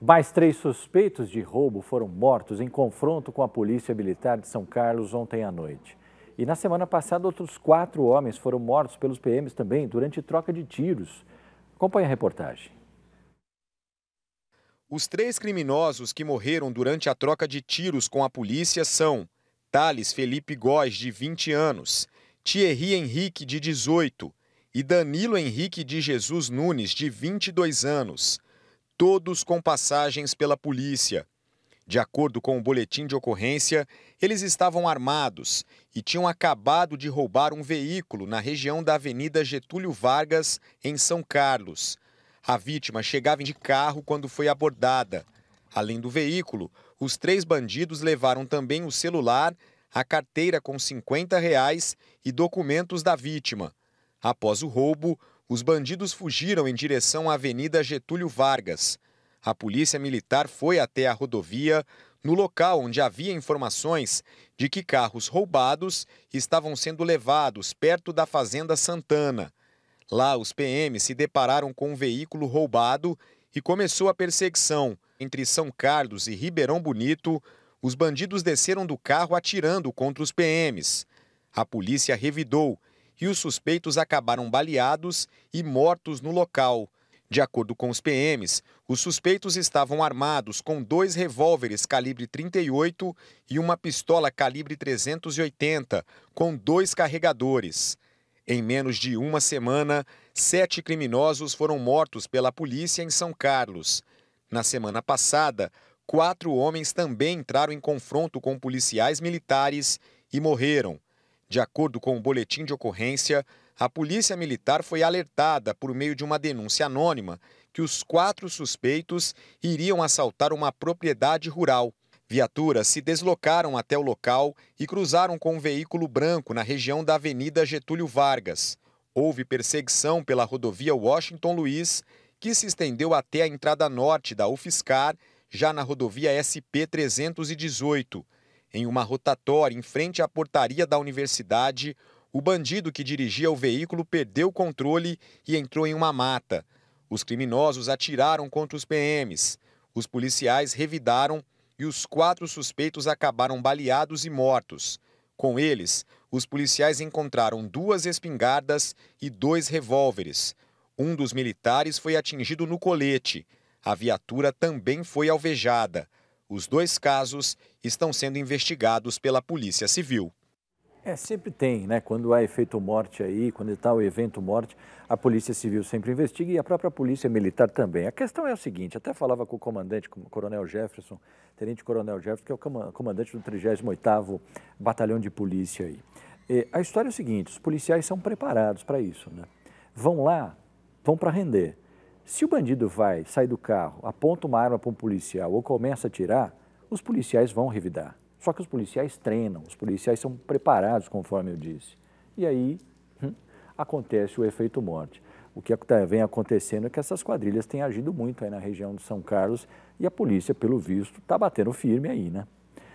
Mais três suspeitos de roubo foram mortos em confronto com a Polícia Militar de São Carlos ontem à noite. E na semana passada, outros quatro homens foram mortos pelos PMs também durante troca de tiros. Acompanhe a reportagem. Os três criminosos que morreram durante a troca de tiros com a polícia são Thales Felipe Góes, de 20 anos, Thierry Henrique, de 18, e Danilo Henrique de Jesus Nunes, de 22 anos todos com passagens pela polícia. De acordo com o boletim de ocorrência, eles estavam armados e tinham acabado de roubar um veículo na região da Avenida Getúlio Vargas, em São Carlos. A vítima chegava de carro quando foi abordada. Além do veículo, os três bandidos levaram também o celular, a carteira com 50 reais e documentos da vítima. Após o roubo, os bandidos fugiram em direção à Avenida Getúlio Vargas. A polícia militar foi até a rodovia, no local onde havia informações de que carros roubados estavam sendo levados perto da Fazenda Santana. Lá, os PM se depararam com um veículo roubado e começou a perseguição. Entre São Carlos e Ribeirão Bonito, os bandidos desceram do carro atirando contra os PMs. A polícia revidou e os suspeitos acabaram baleados e mortos no local. De acordo com os PMs, os suspeitos estavam armados com dois revólveres calibre 38 e uma pistola calibre 380, com dois carregadores. Em menos de uma semana, sete criminosos foram mortos pela polícia em São Carlos. Na semana passada, quatro homens também entraram em confronto com policiais militares e morreram. De acordo com o boletim de ocorrência, a Polícia Militar foi alertada por meio de uma denúncia anônima que os quatro suspeitos iriam assaltar uma propriedade rural. Viaturas se deslocaram até o local e cruzaram com um veículo branco na região da Avenida Getúlio Vargas. Houve perseguição pela rodovia Washington Luiz, que se estendeu até a entrada norte da UFSCar, já na rodovia SP 318. Em uma rotatória em frente à portaria da universidade, o bandido que dirigia o veículo perdeu o controle e entrou em uma mata. Os criminosos atiraram contra os PMs. Os policiais revidaram e os quatro suspeitos acabaram baleados e mortos. Com eles, os policiais encontraram duas espingardas e dois revólveres. Um dos militares foi atingido no colete. A viatura também foi alvejada. Os dois casos estão sendo investigados pela Polícia Civil. É, sempre tem, né? Quando há efeito morte aí, quando está o evento morte, a Polícia Civil sempre investiga e a própria Polícia Militar também. A questão é o seguinte, até falava com o comandante, com o Coronel Jefferson, Tenente Coronel Jefferson, que é o comandante do 38º Batalhão de Polícia aí. E é, a história é o seguinte, os policiais são preparados para isso, né? Vão lá, vão para render. Se o bandido vai, sai do carro, aponta uma arma para um policial ou começa a atirar, os policiais vão revidar. Só que os policiais treinam, os policiais são preparados, conforme eu disse. E aí hum, acontece o efeito morte. O que é tá, vem acontecendo é que essas quadrilhas têm agido muito aí na região de São Carlos e a polícia, pelo visto, está batendo firme aí, né?